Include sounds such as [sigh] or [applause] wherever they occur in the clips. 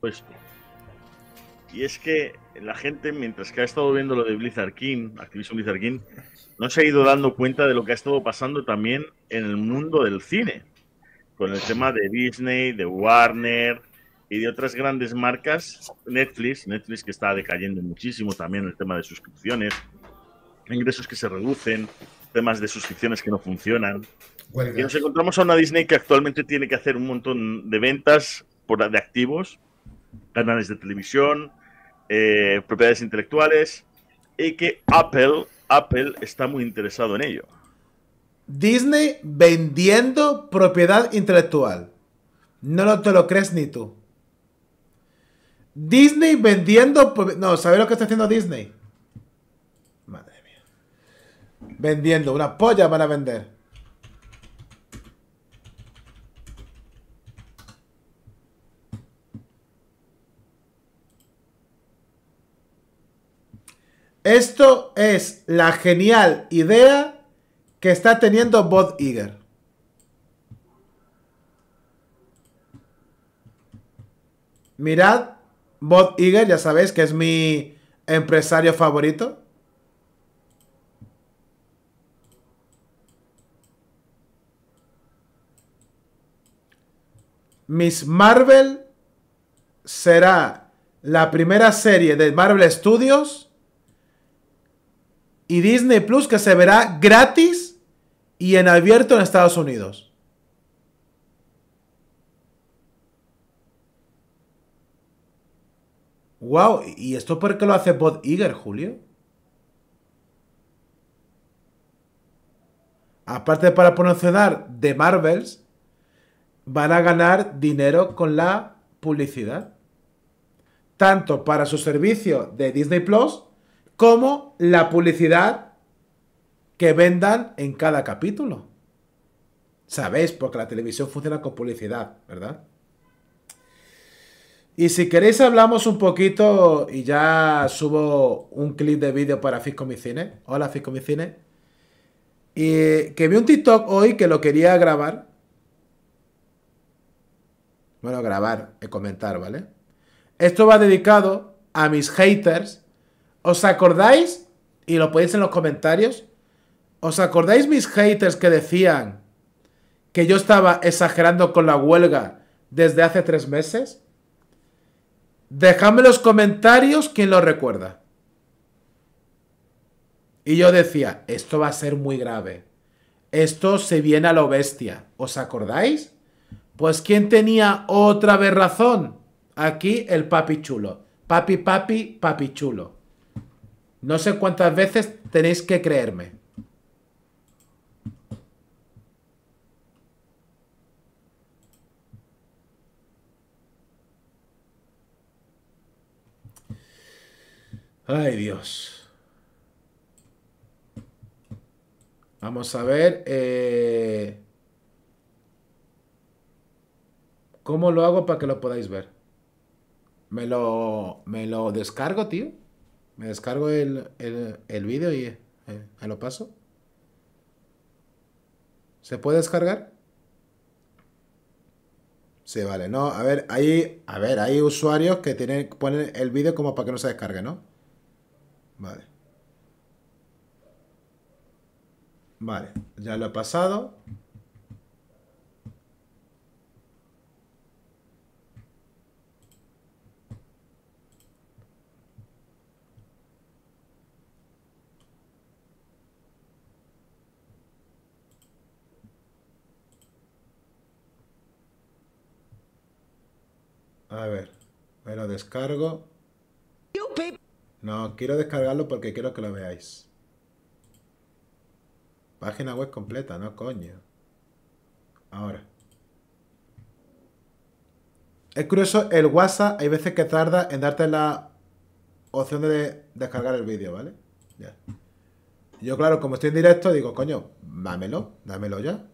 Pues. Y es que la gente, mientras que ha estado viendo lo de Blizzard King, Activision Blizzard King, no se ha ido dando cuenta de lo que ha estado pasando también en el mundo del cine. Con el tema de Disney, de Warner y de otras grandes marcas. Netflix, Netflix que está decayendo muchísimo también el tema de suscripciones, ingresos que se reducen, temas de suscripciones que no funcionan. y nos encontramos a una Disney que actualmente tiene que hacer un montón de ventas por, de activos canales de televisión, eh, propiedades intelectuales, y que Apple, Apple está muy interesado en ello. Disney vendiendo propiedad intelectual. No lo, te lo crees ni tú. Disney vendiendo... No, ¿sabes lo que está haciendo Disney? Madre mía. Vendiendo. Una polla van a vender. Esto es la genial idea que está teniendo Bob Iger. Mirad, Bob Iger, ya sabéis que es mi empresario favorito. Miss Marvel será la primera serie de Marvel Studios y Disney Plus que se verá gratis y en abierto en Estados Unidos. Wow, ¿y esto por qué lo hace Bob Iger, Julio? Aparte para promocionar de Marvels, van a ganar dinero con la publicidad. Tanto para su servicio de Disney Plus como la publicidad que vendan en cada capítulo. Sabéis, porque la televisión funciona con publicidad, ¿verdad? Y si queréis hablamos un poquito y ya subo un clip de vídeo para Fisco Hola FiscomiCine Y que vi un TikTok hoy que lo quería grabar. Bueno, grabar y eh, comentar, ¿vale? Esto va dedicado a mis haters ¿Os acordáis? Y lo podéis en los comentarios. ¿Os acordáis mis haters que decían que yo estaba exagerando con la huelga desde hace tres meses? Dejadme en los comentarios quién lo recuerda. Y yo decía, esto va a ser muy grave. Esto se viene a lo bestia. ¿Os acordáis? Pues ¿quién tenía otra vez razón? Aquí el papi chulo. Papi, papi, papi chulo. No sé cuántas veces tenéis que creerme. Ay, Dios. Vamos a ver. Eh, ¿Cómo lo hago para que lo podáis ver? ¿Me lo, me lo descargo, tío? Me descargo el, el, vídeo y a eh, lo paso. ¿Se puede descargar? Sí, vale, no, a ver, hay, a ver, hay usuarios que tienen, ponen el vídeo como para que no se descargue, ¿no? Vale. Vale, ya lo he pasado. A ver, me lo descargo. No, quiero descargarlo porque quiero que lo veáis. Página web completa, no coño. Ahora. Es curioso, el WhatsApp hay veces que tarda en darte la opción de descargar el vídeo, ¿vale? Ya. Yo, claro, como estoy en directo, digo, coño, dámelo, dámelo ya.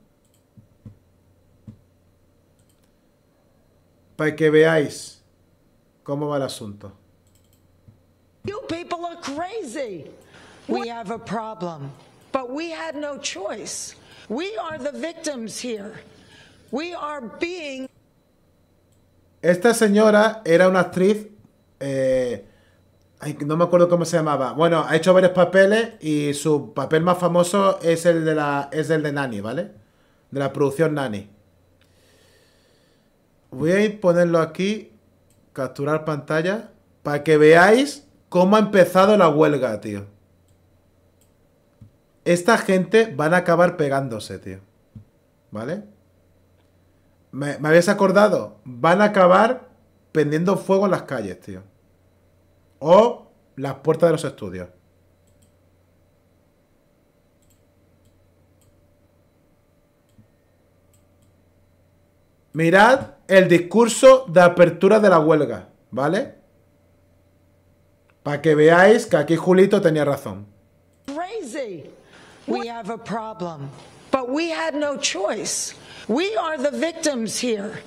para que veáis cómo va el asunto. Esta señora era una actriz eh, no me acuerdo cómo se llamaba. Bueno, ha hecho varios papeles y su papel más famoso es el de la es el de Nani, ¿vale? De la producción Nani. Voy a ponerlo aquí, capturar pantalla, para que veáis cómo ha empezado la huelga, tío. Esta gente van a acabar pegándose, tío. ¿Vale? ¿Me, habéis acordado? Van a acabar pendiendo fuego en las calles, tío. O las puertas de los estudios. Mirad el discurso de apertura de la huelga, ¿vale? Para que veáis que aquí Julito tenía razón. Crazy. We have a problem, but we had no choice. We are the victims here.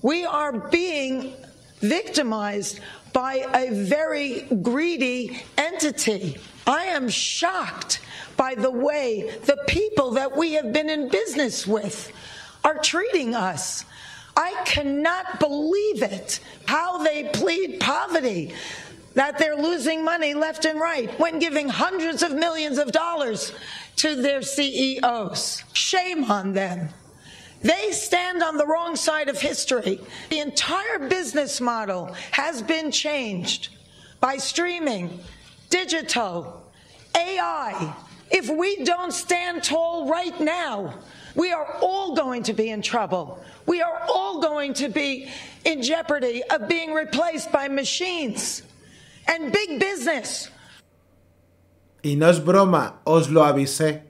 We are being victimized by a very greedy entity. I am shocked by the way the people that we have been in business with are treating us. I cannot believe it, how they plead poverty, that they're losing money left and right when giving hundreds of millions of dollars to their CEOs. Shame on them. They stand on the wrong side of history. The entire business model has been changed by streaming, digital, AI. If we don't stand tall right now, business. Y no es broma, os lo avisé.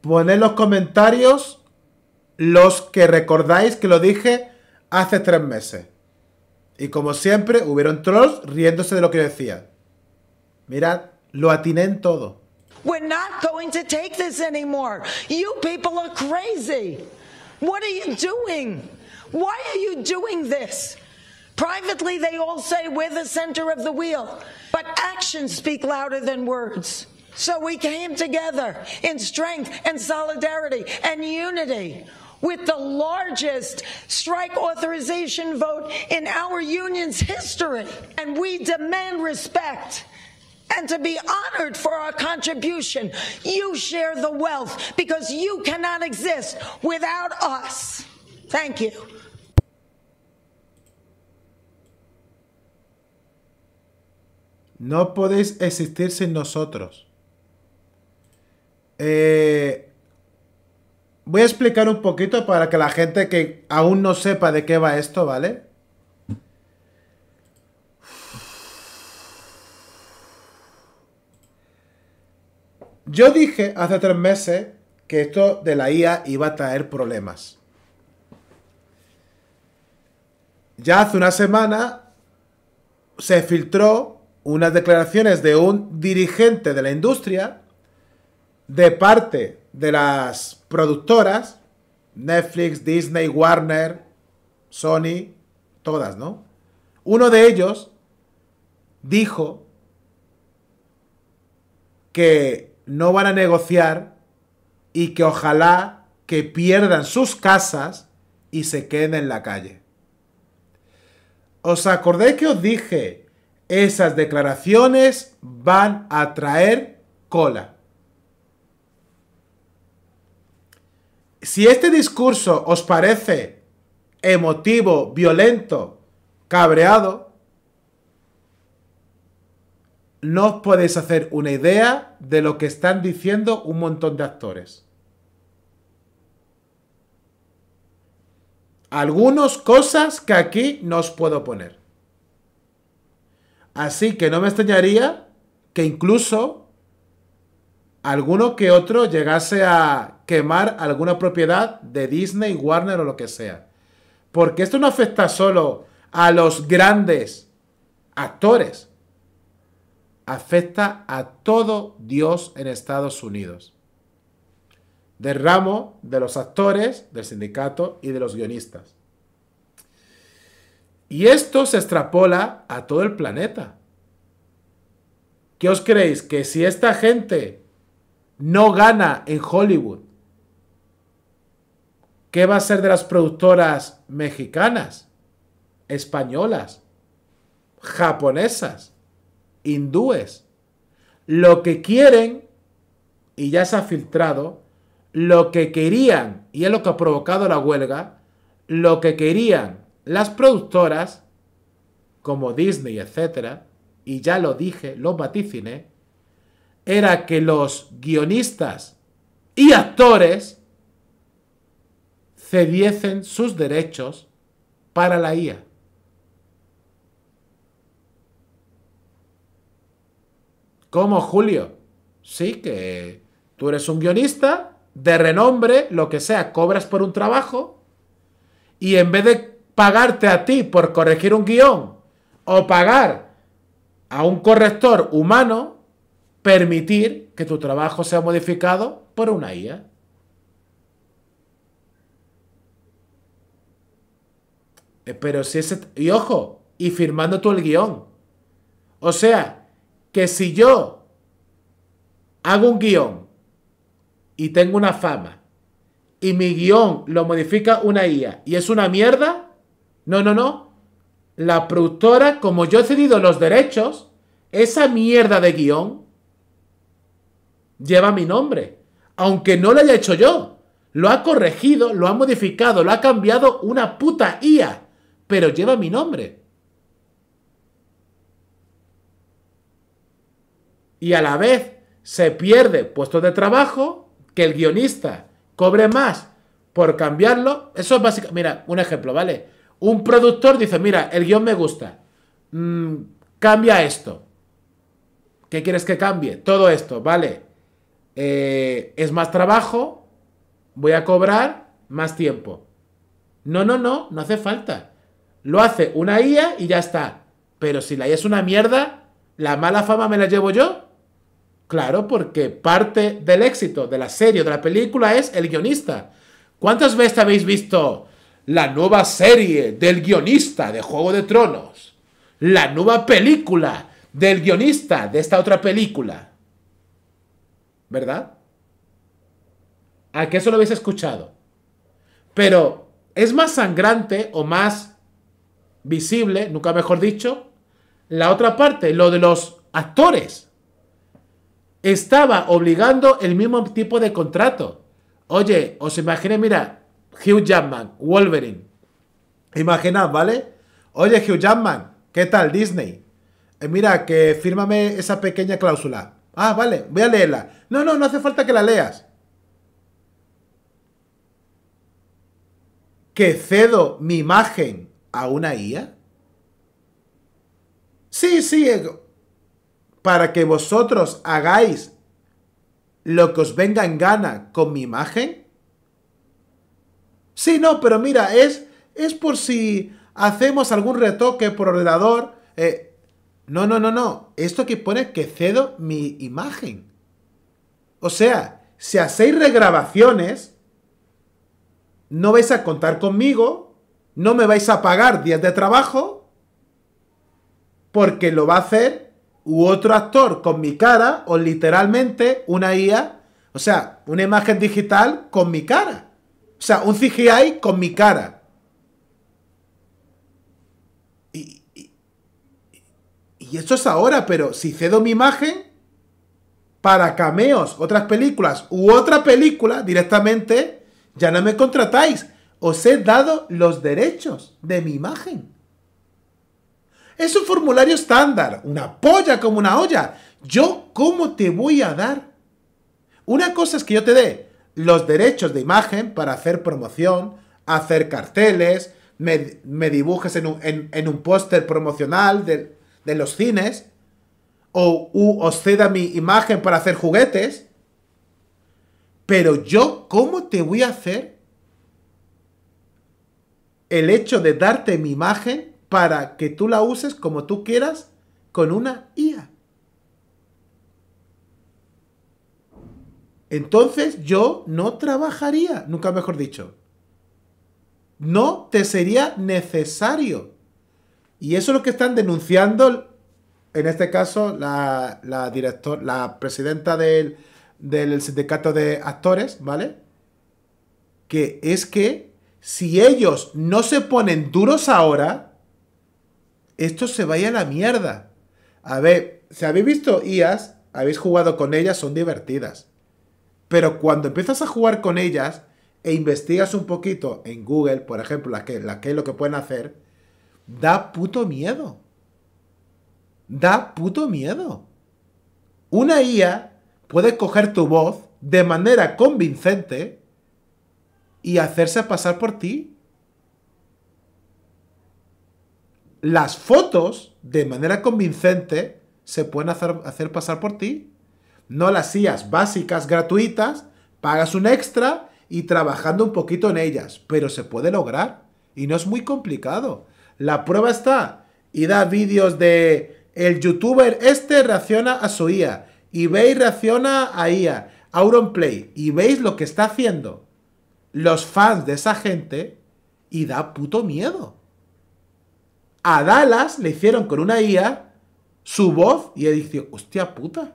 Poned en los comentarios los que recordáis que lo dije hace tres meses. Y como siempre, hubieron trolls riéndose de lo que yo decía. Mirad, lo atiné en todo. We're not going to take this anymore. You people are crazy. What are you doing? Why are you doing this? Privately, they all say we're the center of the wheel, but actions speak louder than words. So we came together in strength and solidarity and unity with the largest strike authorization vote in our union's history. And we demand respect. and to be honored for our contribution. You share the wealth because you cannot exist without us. Thank you. No podéis existir sin nosotros. Eh, voy a explicar un poquito para que la gente que aún no sepa de qué va esto, ¿vale? Yo dije hace tres meses que esto de la IA iba a traer problemas. Ya hace una semana se filtró unas declaraciones de un dirigente de la industria de parte de las productoras, Netflix, Disney, Warner, Sony, todas, ¿no? Uno de ellos dijo que no van a negociar y que ojalá que pierdan sus casas y se queden en la calle. ¿Os acordáis que os dije? Esas declaraciones van a traer cola. Si este discurso os parece emotivo, violento, cabreado, no os podéis hacer una idea de lo que están diciendo un montón de actores. Algunas cosas que aquí no os puedo poner. Así que no me extrañaría que incluso alguno que otro llegase a quemar alguna propiedad de Disney, Warner o lo que sea. Porque esto no afecta solo a los grandes actores afecta a todo Dios en Estados Unidos. Del ramo de los actores, del sindicato y de los guionistas. Y esto se extrapola a todo el planeta. ¿Qué os creéis? Que si esta gente no gana en Hollywood, ¿qué va a ser de las productoras mexicanas, españolas, japonesas? hindúes. Lo que quieren, y ya se ha filtrado, lo que querían, y es lo que ha provocado la huelga, lo que querían las productoras, como Disney, etc., y ya lo dije, lo vaticiné, era que los guionistas y actores cediesen sus derechos para la IA. ¿Cómo, Julio, sí, que tú eres un guionista de renombre, lo que sea, cobras por un trabajo y en vez de pagarte a ti por corregir un guión o pagar a un corrector humano, permitir que tu trabajo sea modificado por una IA. Eh, pero si ese... Y ojo, y firmando tú el guión. O sea, que si yo hago un guión y tengo una fama y mi guión lo modifica una IA y es una mierda, no, no, no. La productora, como yo he cedido los derechos, esa mierda de guión lleva mi nombre. Aunque no lo haya hecho yo. Lo ha corregido, lo ha modificado, lo ha cambiado una puta IA. Pero lleva mi nombre. y a la vez se pierde puestos de trabajo, que el guionista cobre más por cambiarlo, eso es básicamente, mira, un ejemplo, ¿vale? Un productor dice, mira, el guión me gusta, mm, cambia esto. ¿Qué quieres que cambie? Todo esto, ¿vale? Eh, es más trabajo, voy a cobrar más tiempo. No, no, no, no hace falta. Lo hace una IA y ya está. Pero si la IA es una mierda, la mala fama me la llevo yo. Claro, porque parte del éxito de la serie, o de la película, es el guionista. ¿Cuántas veces habéis visto la nueva serie del guionista de Juego de Tronos? La nueva película del guionista de esta otra película. ¿Verdad? ¿A qué eso lo habéis escuchado? Pero es más sangrante o más visible, nunca mejor dicho, la otra parte, lo de los actores estaba obligando el mismo tipo de contrato. Oye, os imaginé, mira, Hugh Jackman, Wolverine. Imaginad, ¿vale? Oye, Hugh Jackman, ¿qué tal Disney? Eh, mira, que fírmame esa pequeña cláusula. Ah, vale, voy a leerla. No, no, no hace falta que la leas. ¿Que cedo mi imagen a una IA? Sí, sí, eh, para que vosotros hagáis lo que os venga en gana con mi imagen? Sí, no, pero mira, es, es por si hacemos algún retoque por ordenador. Eh, no, no, no, no. Esto que pone que cedo mi imagen. O sea, si hacéis regrabaciones, no vais a contar conmigo, no me vais a pagar días de trabajo, porque lo va a hacer u otro actor con mi cara o literalmente una IA, o sea, una imagen digital con mi cara. O sea, un CGI con mi cara. Y, esto es ahora, pero si cedo mi imagen para cameos, otras películas u otra película directamente, ya no me contratáis. Os he dado los derechos de mi imagen. Es un formulario estándar, una polla como una olla. Yo, ¿cómo te voy a dar? Una cosa es que yo te dé los derechos de imagen para hacer promoción, hacer carteles, me, dibujes en un, póster promocional de, los cines, o ceda mi imagen para hacer juguetes. Pero yo, ¿cómo te voy a hacer el hecho de darte mi imagen para que tú la uses como tú quieras con una IA. Entonces yo no trabajaría, nunca mejor dicho. No te sería necesario. Y eso es lo que están denunciando, en este caso, la, la presidenta del, del sindicato de actores, ¿vale? Que es que si ellos no se ponen duros ahora, esto se vaya a la mierda. A ver, si habéis visto IAS, habéis jugado con ellas, son divertidas. Pero cuando empiezas a jugar con ellas e investigas un poquito en Google, por ejemplo, la que, la que es lo que pueden hacer, da puto miedo. Da puto miedo. Una IA puede coger tu voz de manera convincente y hacerse pasar por ti. las fotos de manera convincente se pueden hacer, pasar por ti. No las IAs básicas gratuitas, pagas un extra y trabajando un poquito en ellas, pero se puede lograr y no es muy complicado. La prueba está, y da vídeos de el youtuber este reacciona a su IA, y veis reacciona a IA, Play y veis lo que está haciendo los fans de esa gente y da puto miedo a Dallas le hicieron con una IA su voz y él dice, hostia puta.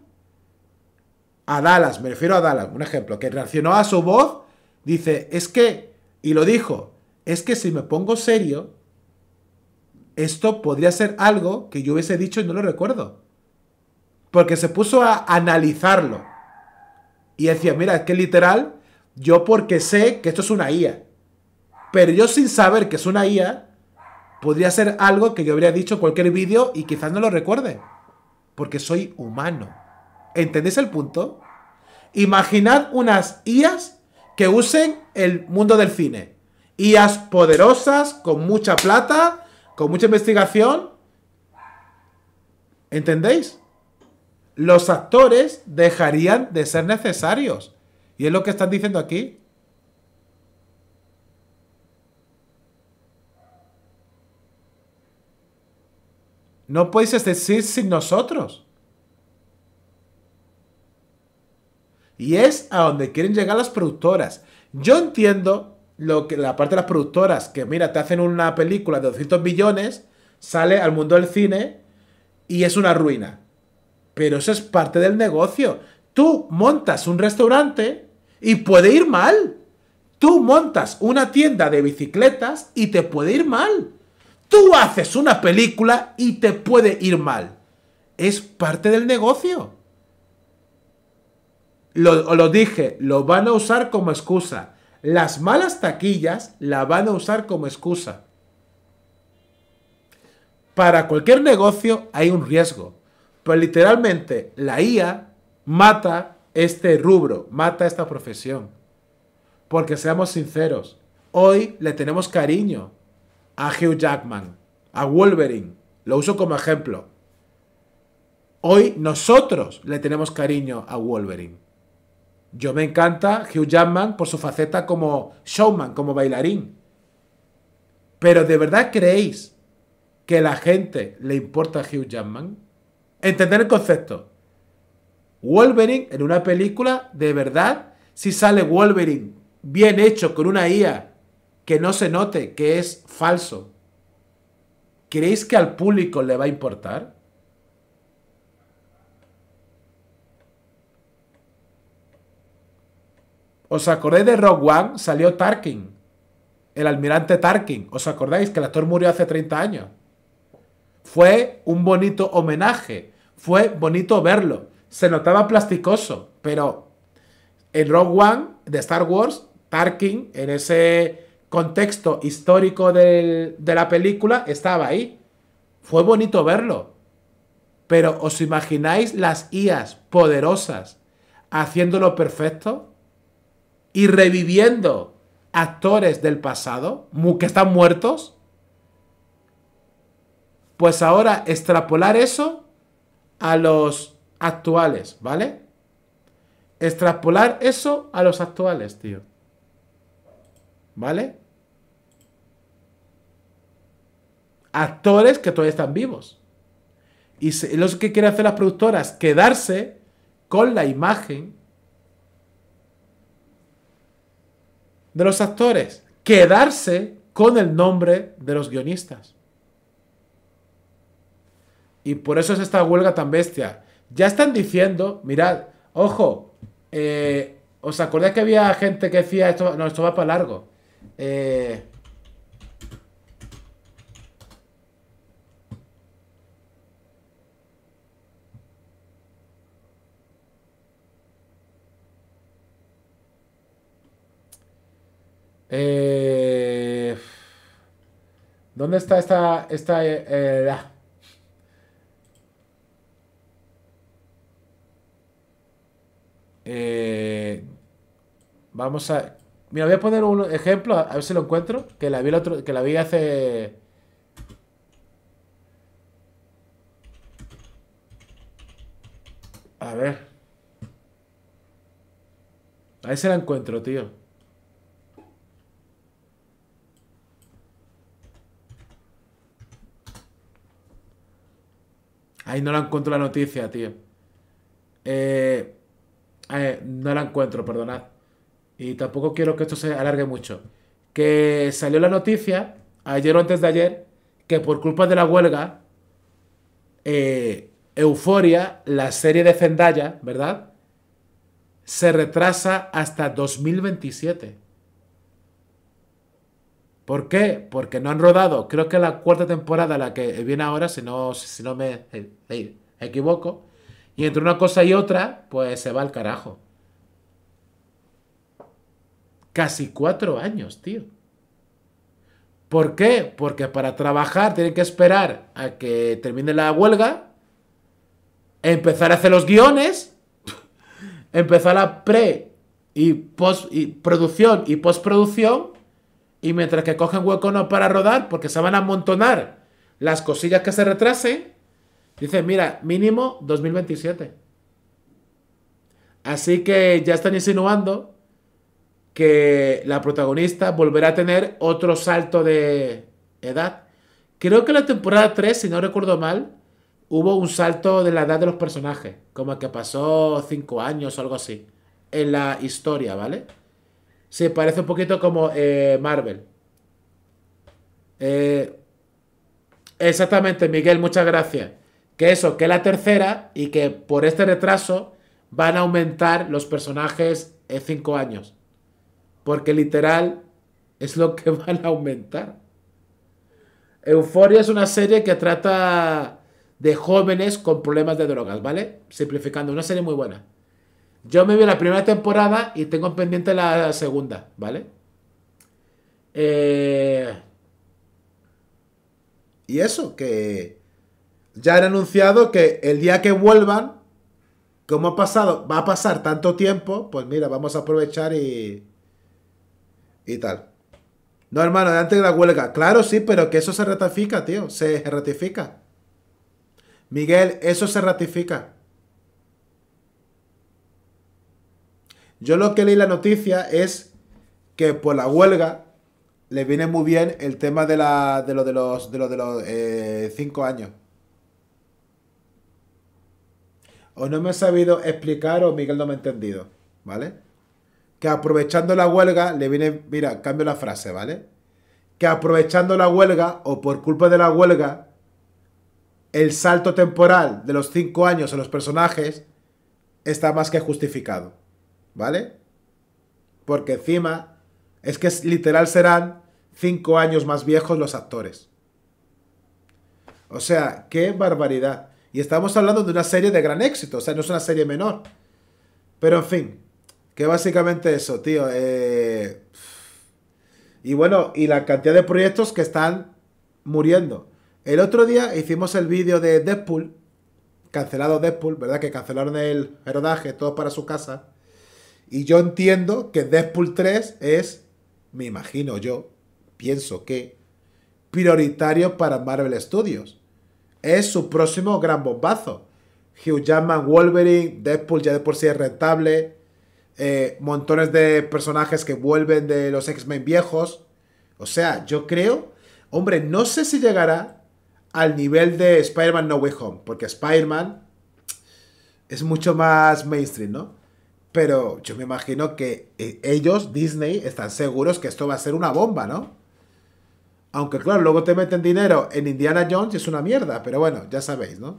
A Dallas, me refiero a Dallas, un ejemplo, que reaccionó a su voz, dice, es que, y lo dijo, es que si me pongo serio, esto podría ser algo que yo hubiese dicho y no lo recuerdo. Porque se puso a analizarlo. Y decía, mira, es que literal, yo porque sé que esto es una IA. Pero yo sin saber que es una IA, Podría ser algo que yo habría dicho en cualquier vídeo y quizás no lo recuerde. Porque soy humano. ¿Entendéis el punto? Imaginad unas IAS que usen el mundo del cine. IAS poderosas, con mucha plata, con mucha investigación. ¿Entendéis? Los actores dejarían de ser necesarios. Y es lo que están diciendo aquí. No puedes decir sin nosotros. Y es a donde quieren llegar las productoras. Yo entiendo lo que la parte de las productoras, que mira, te hacen una película de 200 millones, sale al mundo del cine y es una ruina. Pero eso es parte del negocio. Tú montas un restaurante y puede ir mal. Tú montas una tienda de bicicletas y te puede ir mal. Tú haces una película y te puede ir mal. Es parte del negocio. Lo, lo dije, lo van a usar como excusa. Las malas taquillas la van a usar como excusa. Para cualquier negocio hay un riesgo. Pero literalmente la IA mata este rubro, mata esta profesión. Porque seamos sinceros, hoy le tenemos cariño a Hugh Jackman, a Wolverine. Lo uso como ejemplo. Hoy nosotros le tenemos cariño a Wolverine. Yo me encanta Hugh Jackman por su faceta como showman, como bailarín. Pero ¿de verdad creéis que a la gente le importa a Hugh Jackman? Entender el concepto. Wolverine en una película, de verdad, si sale Wolverine bien hecho con una IA que no se note que es falso, ¿creéis que al público le va a importar? ¿Os acordáis de Rogue One? Salió Tarkin, el almirante Tarkin. ¿Os acordáis que el actor murió hace 30 años? Fue un bonito homenaje, fue bonito verlo. Se notaba plasticoso, pero en Rogue One de Star Wars, Tarkin, en ese contexto histórico de la película estaba ahí. Fue bonito verlo. Pero ¿os imagináis las IAS poderosas haciéndolo perfecto y reviviendo actores del pasado que están muertos? Pues ahora extrapolar eso a los actuales, ¿vale? Extrapolar eso a los actuales, tío. ¿Vale? Actores que todavía están vivos. Y lo que quieren hacer las productoras, quedarse con la imagen de los actores, quedarse con el nombre de los guionistas. Y por eso es esta huelga tan bestia. Ya están diciendo, mirad, ojo, eh, ¿os acordáis que había gente que decía esto, no, esto va para largo? Eh, eh, ¿Dónde está esta... esta eh, eh, ah? eh vamos a Mira, voy a poner un ejemplo, a ver si lo encuentro, que la vi, el otro, que la vi hace... A ver. A ver si la encuentro, tío. Ahí no la encuentro la noticia, tío. Eh, eh, no la encuentro, perdonad y tampoco quiero que esto se alargue mucho, que salió la noticia ayer o antes de ayer que por culpa de la huelga, eh, Euforia, la serie de Zendaya, ¿verdad? Se retrasa hasta 2027. ¿Por qué? Porque no han rodado, creo que la cuarta temporada, la que viene ahora, si no, si no me eh, eh, equivoco, y entre una cosa y otra, pues se va al carajo. Casi cuatro años, tío. ¿Por qué? Porque para trabajar tienen que esperar a que termine la huelga, empezar a hacer los guiones, [laughs] empezar la pre y, post, y producción y postproducción, y mientras que cogen hueco no para rodar, porque se van a amontonar las cosillas que se retrasen, dicen, mira, mínimo 2027. Así que ya están insinuando que la protagonista volverá a tener otro salto de edad. Creo que en la temporada 3, si no recuerdo mal, hubo un salto de la edad de los personajes, como que pasó 5 años o algo así, en la historia, ¿vale? Se sí, parece un poquito como eh, Marvel. Eh, exactamente, Miguel, muchas gracias. Que eso, que la tercera y que por este retraso van a aumentar los personajes en 5 años porque literal es lo que [laughs] van a aumentar. Euforia es una serie que trata de jóvenes con problemas de drogas, ¿vale? Simplificando, una serie muy buena. Yo me vi la primera temporada y tengo pendiente la segunda, ¿vale? Eh, y eso, que ya han anunciado que el día que vuelvan, como ha pasado, va a pasar tanto tiempo, pues mira, vamos a aprovechar y, y tal. No, hermano, antes de la huelga. Claro, sí, pero que eso se ratifica, tío. Se ratifica. Miguel, eso se ratifica. Yo lo que leí la noticia es que por la huelga le viene muy bien el tema de, lo de los, de los eh, cinco años. O no me ha sabido explicar o Miguel no me ha entendido, ¿vale? que aprovechando la huelga le viene, mira, cambio la frase, ¿vale? Que aprovechando la huelga o por culpa de la huelga, el salto temporal de los 5 años en los personajes está más que justificado, ¿vale? Porque encima es que literal serán 5 años más viejos los actores. O sea, qué barbaridad. Y estamos hablando de una serie de gran éxito, o sea, no es una serie menor. Pero en fin, que básicamente eso, tío. Eh, y bueno, y la cantidad de proyectos que están muriendo. El otro día hicimos el vídeo de Deadpool, cancelado Deadpool, ¿verdad? Que cancelaron el rodaje, todo para su casa. Y yo entiendo que Deadpool 3 es, me imagino yo, pienso que, prioritario para Marvel Studios. Es su próximo gran bombazo. Hugh Jackman, Wolverine, Deadpool ya de por sí es rentable. Eh, montones de personajes que vuelven de los X-Men viejos. O sea, yo creo, hombre, no sé si llegará al nivel de Spider-Man No Way Home, porque Spider-Man es mucho más mainstream, ¿no? Pero yo me imagino que eh, ellos, Disney, están seguros que esto va a ser una bomba, ¿no? Aunque claro, luego te meten dinero en Indiana Jones y es una mierda, pero bueno, ya sabéis, ¿no?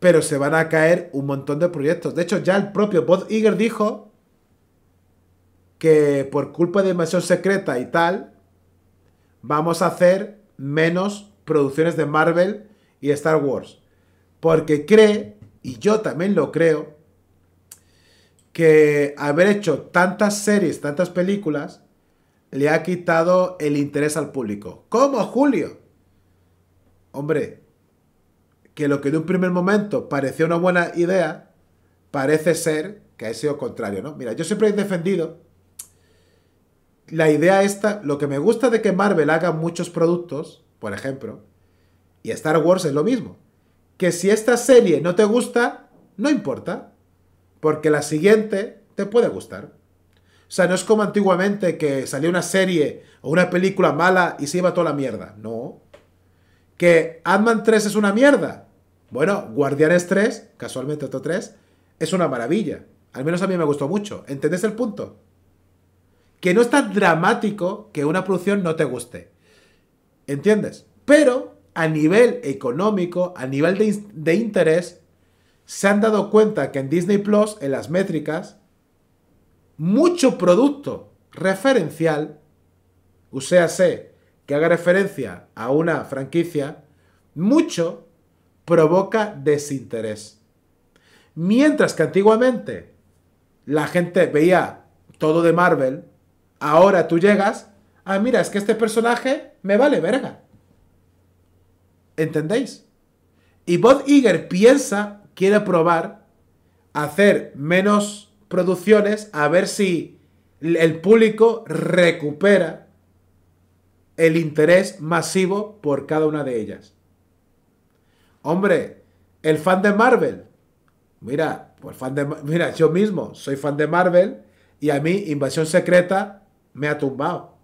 pero se van a caer un montón de proyectos. De hecho, ya el propio Bob Iger dijo que por culpa de Invasión Secreta y tal, vamos a hacer menos producciones de Marvel y Star Wars. Porque cree, y yo también lo creo, que haber hecho tantas series, tantas películas, le ha quitado el interés al público. ¿Cómo, Julio? Hombre, que lo que en un primer momento parecía una buena idea, parece ser que ha sido contrario, ¿no? Mira, yo siempre he defendido la idea esta, lo que me gusta de que Marvel haga muchos productos, por ejemplo, y Star Wars es lo mismo, que si esta serie no te gusta, no importa, porque la siguiente te puede gustar. O sea, no es como antiguamente que salía una serie o una película mala y se iba toda la mierda. No que ant 3 es una mierda. Bueno, Guardianes 3, casualmente otro 3, es una maravilla. Al menos a mí me gustó mucho. ¿Entendés el punto? Que no es tan dramático que una producción no te guste. ¿Entiendes? Pero a nivel económico, a nivel de, interés, se han dado cuenta que en Disney Plus, en las métricas, mucho producto referencial, o sea, que haga referencia a una franquicia, mucho provoca desinterés. Mientras que antiguamente la gente veía todo de Marvel, ahora tú llegas, ah, mira, es que este personaje me vale verga. ¿Entendéis? Y Bob Iger piensa, quiere probar, hacer menos producciones a ver si el público recupera el interés masivo por cada una de ellas. Hombre, el fan de Marvel. Mira, pues fan de, mira, yo mismo soy fan de Marvel y a mí Invasión Secreta me ha tumbado.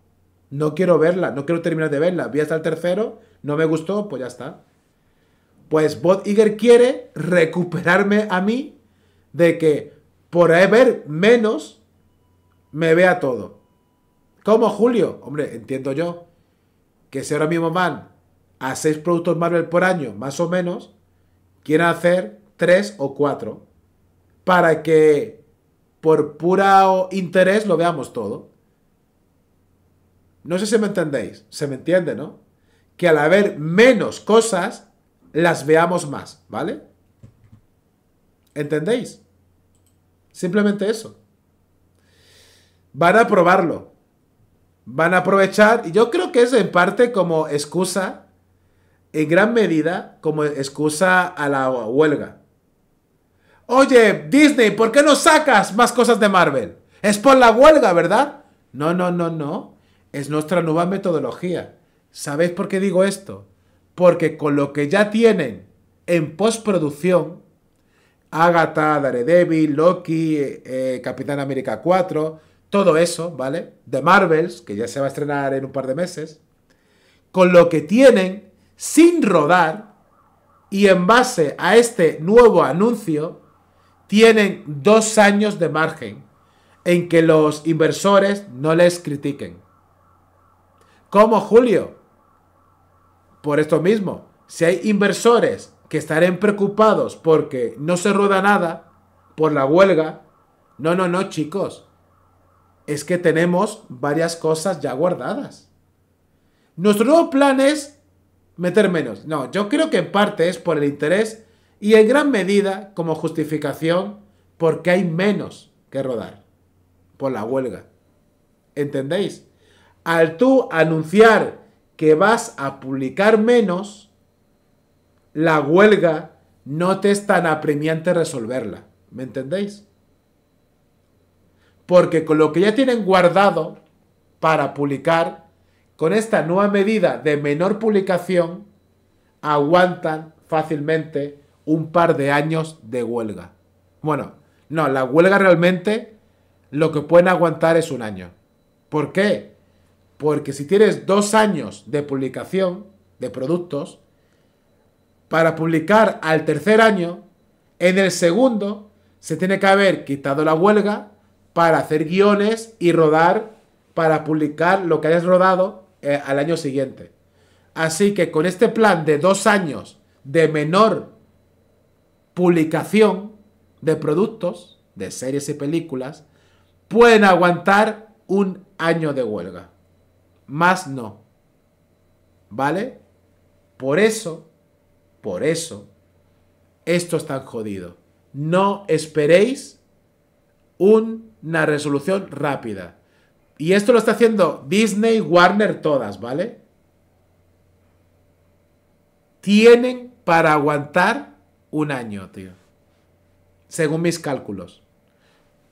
No quiero verla, no quiero terminar de verla. Vi hasta el tercero, no me gustó, pues ya está. Pues Bot Iger quiere recuperarme a mí de que por ver menos me vea todo. ¿Cómo Julio, hombre, entiendo yo que si ahora mismo van a seis productos Marvel por año, más o menos, quieren hacer tres o cuatro para que por pura interés lo veamos todo. No sé si me entendéis, se me entiende, ¿no? Que al haber menos cosas, las veamos más, ¿vale? ¿Entendéis? Simplemente eso. Van a probarlo van a aprovechar, y yo creo que es en parte como excusa, en gran medida como excusa a la huelga. Oye, Disney, ¿por qué no sacas más cosas de Marvel? Es por la huelga, ¿verdad? No, no, no, no. Es nuestra nueva metodología. ¿Sabéis por qué digo esto? Porque con lo que ya tienen en postproducción, Agatha, Daredevil, Loki, eh, eh, Capitán América 4, todo eso, ¿vale? De Marvels, que ya se va a estrenar en un par de meses, con lo que tienen sin rodar y en base a este nuevo anuncio, tienen dos años de margen en que los inversores no les critiquen. Como Julio. Por esto mismo, si hay inversores que estarán preocupados porque no se rueda nada por la huelga, no, no, no, chicos es que tenemos varias cosas ya guardadas. Nuestro nuevo plan es meter menos. No, yo creo que en parte es por el interés y en gran medida como justificación porque hay menos que rodar por la huelga. ¿Entendéis? Al tú anunciar que vas a publicar menos, la huelga no te es tan apremiante resolverla. ¿Me entendéis? porque con lo que ya tienen guardado para publicar, con esta nueva medida de menor publicación, aguantan fácilmente un par de años de huelga. Bueno, no, la huelga realmente lo que pueden aguantar es un año. ¿Por qué? Porque si tienes dos años de publicación de productos, para publicar al tercer año, en el segundo se tiene que haber quitado la huelga para hacer guiones y rodar para publicar lo que hayas rodado eh, al año siguiente. Así que con este plan de dos años de menor publicación de productos, de series y películas, pueden aguantar un año de huelga. Más no. ¿Vale? Por eso, por eso, esto es tan jodido. No esperéis una resolución rápida. Y esto lo está haciendo Disney, Warner, todas, ¿vale? Tienen para aguantar un año, tío. Según mis cálculos.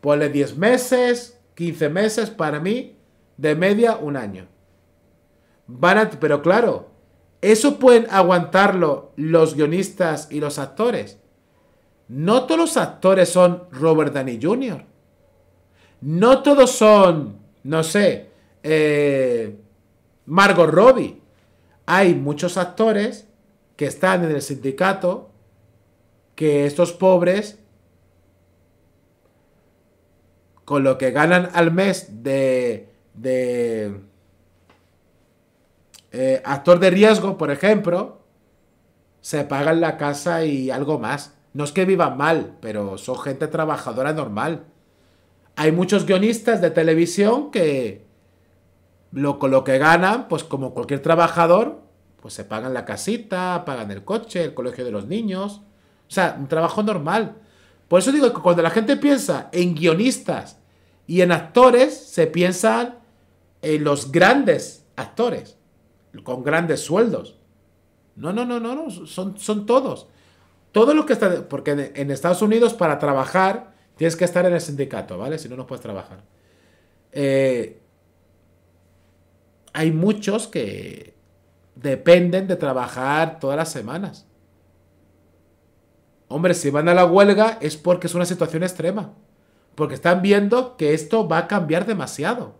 Ponle 10 meses, 15 meses, para mí, de media un año. Van pero claro, eso pueden aguantarlo los guionistas y los actores. No todos los actores son Robert Downey Jr. No todos son, no sé, eh, Margot Robbie. Hay muchos actores que están en el sindicato que estos pobres, con lo que ganan al mes de, de eh, actor de riesgo, por ejemplo, se pagan la casa y algo más. No es que vivan mal, pero son gente trabajadora normal. Hay muchos guionistas de televisión que lo, lo que ganan, pues como cualquier trabajador, pues se pagan la casita, pagan el coche, el colegio de los niños. O sea, un trabajo normal. Por eso digo que cuando la gente piensa en guionistas y en actores, se piensan en los grandes actores, con grandes sueldos. No, no, no, no, no. Son, son todos. Todo lo que está. Porque en Estados Unidos, para trabajar, Tienes que estar en el sindicato, ¿vale? Si no, no puedes trabajar. Eh, hay muchos que dependen de trabajar todas las semanas. Hombre, si van a la huelga es porque es una situación extrema. Porque están viendo que esto va a cambiar demasiado.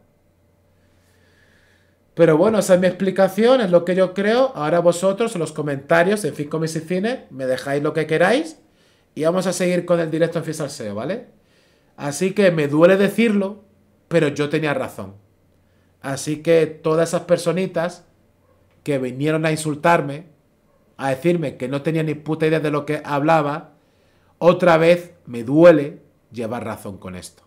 Pero bueno, esa es mi explicación, es lo que yo creo. Ahora vosotros en los comentarios, en fin, y cine, me dejáis lo que queráis. Y vamos a seguir con el directo en Fiesalseo, ¿vale? Así que me duele decirlo, pero yo tenía razón. Así que todas esas personitas que vinieron a insultarme, a decirme que no tenía ni puta idea de lo que hablaba, otra vez me duele llevar razón con esto.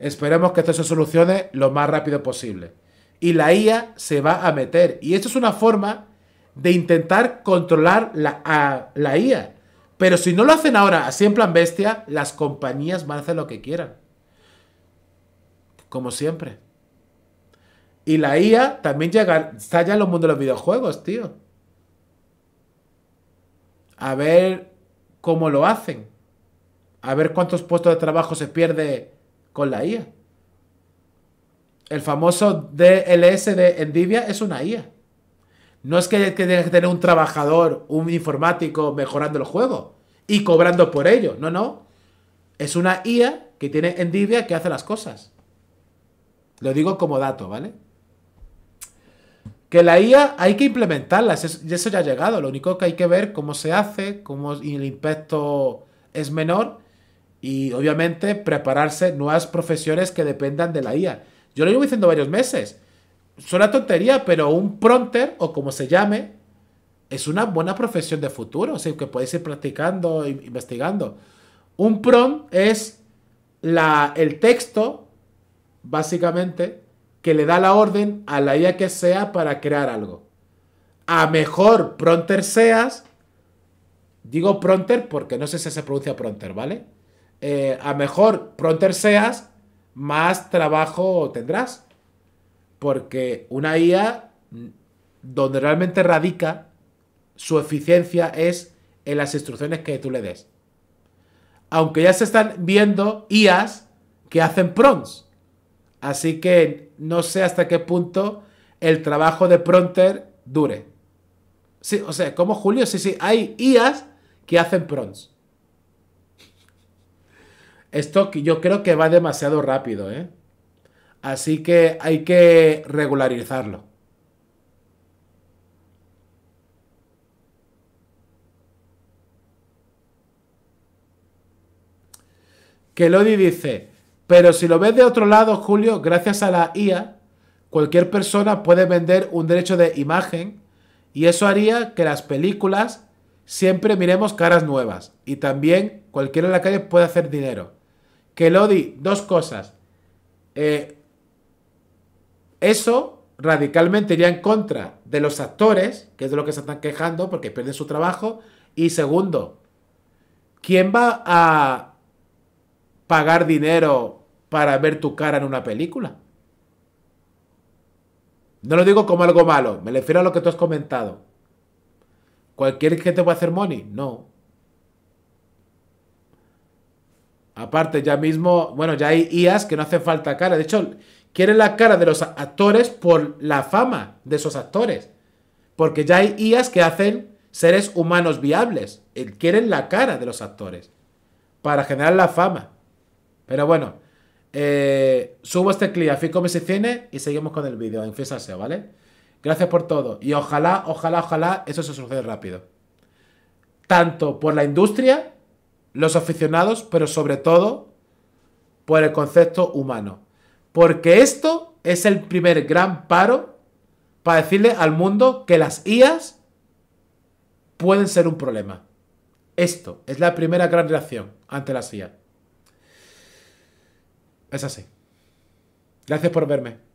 Esperemos que esto se solucione lo más rápido posible. Y la IA se va a meter. Y esto es una forma de intentar controlar la, la IA. Pero si no lo hacen ahora, así en plan bestia, las compañías van a hacer lo que quieran. Como siempre. Y la IA también llega, está ya en los mundos de los videojuegos, tío. A ver cómo lo hacen. A ver cuántos puestos de trabajo se pierde con la IA. El famoso DLS de Nvidia es una IA. No es que, tenga que tener un trabajador, un informático mejorando el juego y cobrando por ello. No, no. Es una IA que tiene Nvidia que hace las cosas. Lo digo como dato, ¿vale? Que la IA hay que implementarla, eso ya ha llegado. Lo único que hay que ver cómo se hace, cómo el impacto es menor y obviamente prepararse nuevas profesiones que dependan de la IA. Yo lo llevo diciendo varios meses suena tontería, pero un prompter o como se llame, es una buena profesión de futuro, o que podéis ir practicando, investigando. Un prompt es la, el texto, básicamente, que le da la orden a la IA que sea para crear algo. A mejor prompter seas, digo prompter porque no sé si se pronuncia prompter, ¿vale? Eh, a mejor prompter seas, más trabajo tendrás. Porque una IA mm, donde realmente radica su eficiencia es en las instrucciones que tú le des. Aunque ya se están viendo IAs que hacen prompts. Así que no sé hasta qué punto el trabajo de prompter dure. Sí, o sea, como Julio, sí, sí, hay IAs que hacen prompts. Esto yo creo que va demasiado rápido, ¿eh? Así que hay que regularizarlo. Que dice, pero si lo ves de otro lado, Julio, gracias a la IA, cualquier persona puede vender un derecho de imagen y eso haría que las películas siempre miremos caras nuevas y también cualquiera en la calle puede hacer dinero. Que dos cosas. Eh, eso radicalmente iría en contra de los actores, que es de lo que se están quejando porque pierden su trabajo. Y segundo, ¿quién va a pagar dinero para ver tu cara en una película? No lo digo como algo malo, me refiero a lo que tú has comentado. ¿Cualquier gente puede hacer money? No. Aparte, ya mismo, bueno, ya hay IAs que no hace falta cara. De hecho, Quieren la cara de los actores por la fama de esos actores. Porque ya hay IAs que hacen seres humanos viables. Eh, quieren la cara de los actores. Para generar la fama. Pero bueno. Eh, subo este clip a Ficomes y Cine y seguimos con el vídeo. En ¿vale? Gracias por todo. Y ojalá, ojalá, ojalá eso se suceda rápido. Tanto por la industria, los aficionados, pero sobre todo por el concepto humano. Porque esto es el primer gran paro para decirle al mundo que las IAS pueden ser un problema. Esto es la primera gran reacción ante las IAS. Es así. Gracias por verme.